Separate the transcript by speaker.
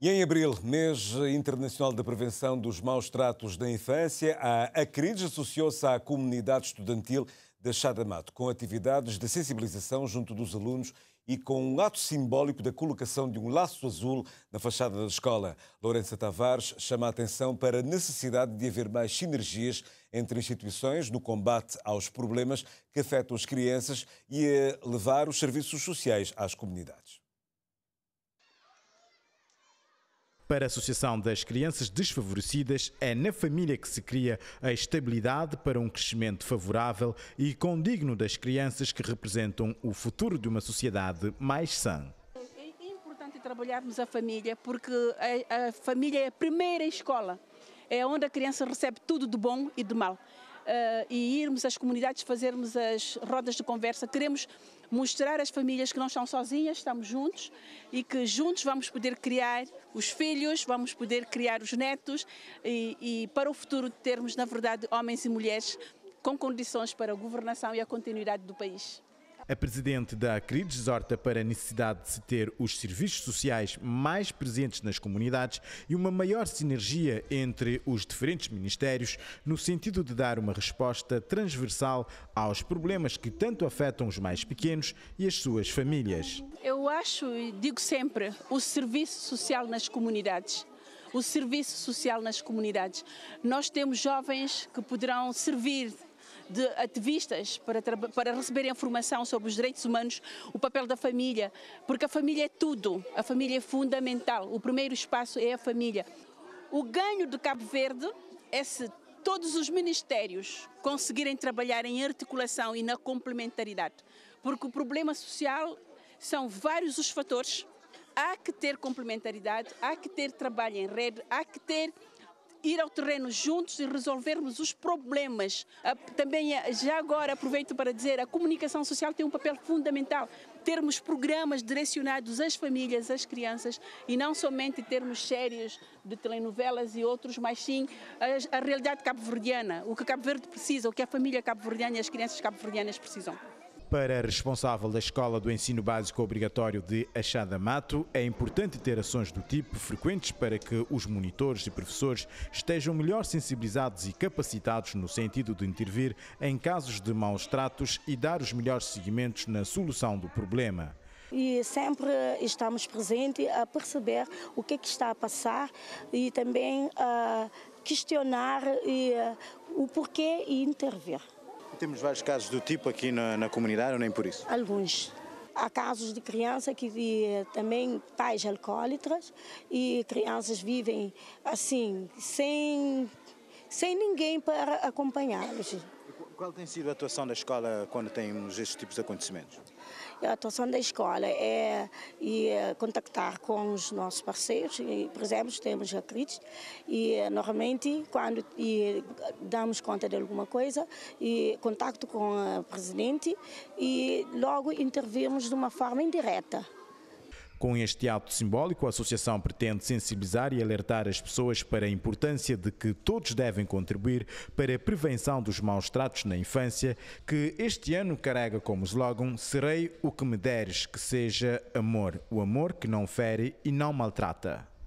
Speaker 1: E em abril, mês internacional da prevenção dos maus tratos da infância, a Acrides associou-se à comunidade estudantil da Chadamato, com atividades de sensibilização junto dos alunos e com um ato simbólico da colocação de um laço azul na fachada da escola. Lourença Tavares chama a atenção para a necessidade de haver mais sinergias entre instituições no combate aos problemas que afetam as crianças e a levar os serviços sociais às comunidades.
Speaker 2: Para a Associação das Crianças Desfavorecidas, é na família que se cria a estabilidade para um crescimento favorável e condigno das crianças que representam o futuro de uma sociedade mais sã
Speaker 3: É, é importante trabalharmos a família, porque a, a, família é a primeira escola, é onde a criança recebe tudo de bom e de mal. Eh, e irmos às comunidades, fazermos as rodas de conversa. Queremos mostrar às famílias que não estão sozinhas, estamos juntos e que juntos vamos poder criar os filhos, vamos poder criar os netos e, e para o futuro termos, na verdade, homens e mulheres com condições para a governação e a continuidade do país.
Speaker 2: A presidente da ACRID exorta para a necessidade de se ter os serviços sociais mais presentes nas comunidades e uma maior sinergia entre os diferentes ministérios no sentido de dar uma resposta transversal aos problemas que tanto afetam os mais pequenos e as suas famílias.
Speaker 3: Eu acho e digo sempre o serviço social nas comunidades o serviço social nas comunidades. Nós temos jovens que poderão servir de ativistas para, para receberem informação sobre os direitos humanos, o papel da família, porque a família é tudo, a família é fundamental, o primeiro espaço é a família. O ganho de Cabo Verde é se todos os ministérios conseguirem trabalhar em articulação e na complementaridade, porque o problema social são vários os fatores. Há que ter complementaridade, há que ter trabalho em rede, há que ter ir ao terreno juntos e resolvermos os problemas. Também, eh, já agora, aproveito para dizer, a comunicação social tem um papel fundamental. Termos programas direcionados às famílias, às crianças, e não somente termos séries de telenovelas e outros, mas sim a, a realidade cabo-verdiana, o que Cabo Verde precisa, o que a família cabo-verdiana e as crianças cabo-verdianas precisam.
Speaker 2: Para a responsável da Escola do Ensino Básico Obrigatório de Achada Mato, é importante ter ações do tipo frequentes para que os monitores e professores estejam melhor sensibilizados e capacitados no sentido de intervir em casos de maus tratos e dar os melhores seguimentos na solução do problema
Speaker 4: e sempre estamos presentes a perceber o que, é que está a passar e também a questionar eh, o porquê e intervir.
Speaker 2: Temos vários casos do tipo aqui na, na comunidade ou nem por isso?
Speaker 4: Alguns. Há casos de crianças que vivem eh, também pais alcoólatras e crianças vivem assim, sem, sem ninguém para acompanhá-los.
Speaker 2: Qual tem sido a atuação da escola quando temos estes tipos de acontecimentos?
Speaker 4: a atuação da escola é, é contactar com os nossos parceiros, e, por exemplo, temos a CRITES, e eh, normalmente quando e, eh, damos conta de alguma coisa, e contacto com a presidente e logo intervimos de uma forma indireta.
Speaker 2: Com este ato simbólico, a associação pretende sensibilizar e alertar as pessoas para a importância de que todos devem contribuir para a prevenção dos maus tratos na infância, que este ano carrega como slogan Serei o que me deres, que seja amor, o amor que não fere e não maltrata.